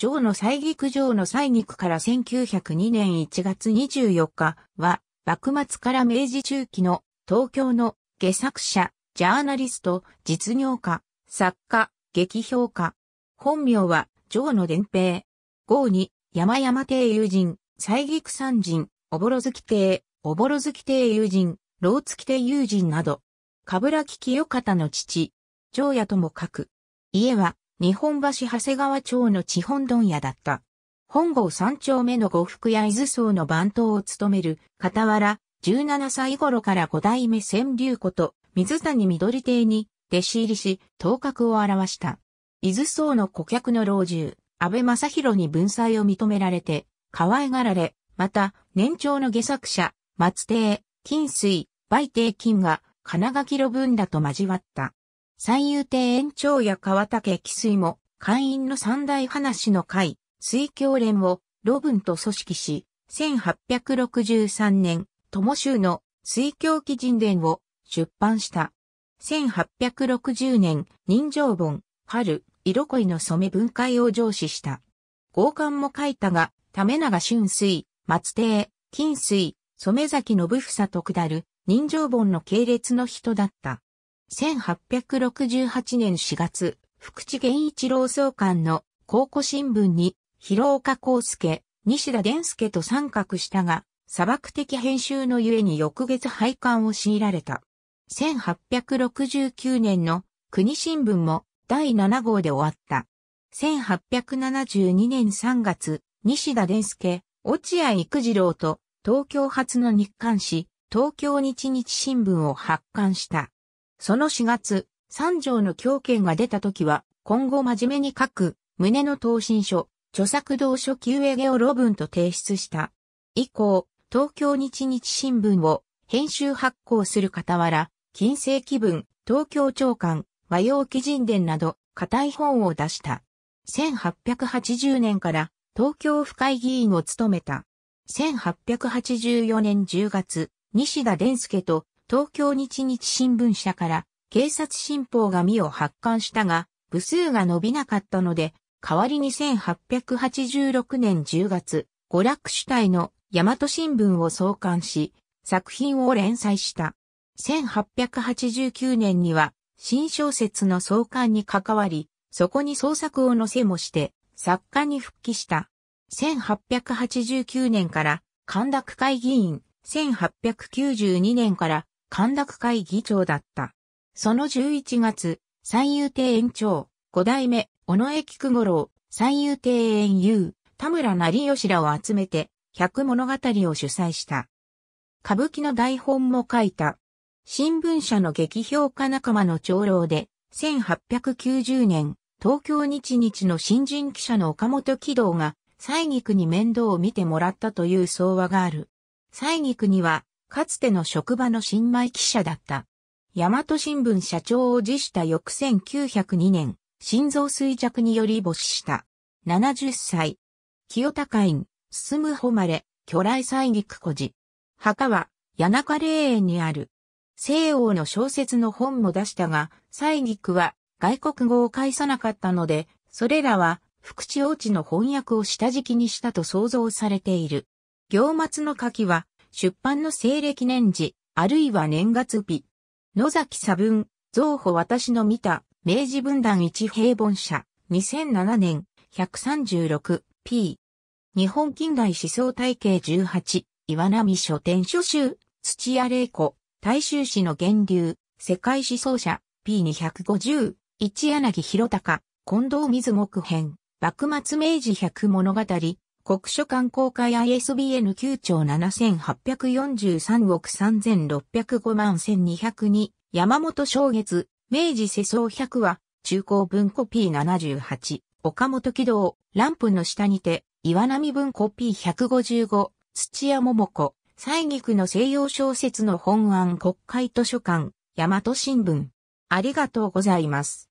上の西菊上の西菊から1902年1月24日は、幕末から明治中期の東京の下作者、ジャーナリスト、実業家、作家、劇評家。本名は、上野伝平。号に、山山亭友人、西菊三人、おぼろ月亭、おぼろ月亭友人、老月亭友人など、かぶらき清方の父、上野とも書く。家は、日本橋長谷川町の地本問屋だった。本郷三丁目の呉服や伊豆荘の番頭を務める、傍ら、17歳頃から五代目千竜子と水谷緑邸に弟子入りし、頭角を表した。伊豆荘の顧客の老中、安倍正宏に文才を認められて、可愛がられ、また、年長の下作者、松亭、金水、売亭金が、金垣路文だと交わった。三遊亭延長や川竹紀水も、会員の三大話の会、水教連を、ロンと組織し、1863年、友州の水教記人伝を出版した。1860年、人情本、春、色恋の染め分解を上司した。合巻も書いたが、為永春水、松亭、金水、染崎信房と下る、人情本の系列の人だった。1868年4月、福地源一郎総監の考古新聞に、広岡康介、西田伝介と参画したが、砂漠的編集のゆえに翌月廃刊を強いられた。1869年の国新聞も第7号で終わった。1872年3月、西田伝介、落合育次郎と東京発の日刊誌、東京日日新聞を発刊した。その4月、三条の狂犬が出た時は、今後真面目に書く、胸の答申書、著作同書級営業論文と提出した。以降、東京日日新聞を編集発行する傍ら、近世気分、東京長官、和洋記人伝など、固い本を出した。1880年から東京府会議員を務めた。1884年10月、西田伝介と東京日日新聞社から警察新報が見を発刊したが、部数が伸びなかったので、代わりに1886年10月、娯楽主体の大和新聞を創刊し、作品を連載した。1889年には、新小説の創刊に関わり、そこに創作を載せもして、作家に復帰した。1889年から、神田区会議員、1892年から陥落会議長だった。その11月、三遊亭園長、五代目、尾上菊五郎、三遊亭園優、田村成吉らを集めて、百物語を主催した。歌舞伎の台本も書いた。新聞社の劇評家仲間の長老で、1890年、東京日日の新人記者の岡本喜道が、西菊に面倒を見てもらったという相話がある。西菊には、かつての職場の新米記者だった。大和新聞社長を辞した翌1902年、心臓衰弱により没死した。70歳。清高院、進む誉れ、巨来祭菊孤児。墓は、谷中霊園にある。西欧の小説の本も出したが、祭菊は外国語を返さなかったので、それらは福地王子の翻訳を下敷きにしたと想像されている。行末の書きは出版の西暦年次、あるいは年月日。野崎差分、造法私の見た、明治文壇一平凡社、2007年、136p。日本近代思想体系18、岩波書店書集、土屋玲子、大衆史の源流、世界思想者、P250、一柳弘隆、近藤水木編、幕末明治百物語、国書館公開 ISBN 9兆7843億3605万1202山本正月明治世相100は中高文庫 P78 岡本軌道ランプの下にて岩波文庫 P155 土屋桃子西菊の西洋小説の本案国会図書館大和新聞ありがとうございます。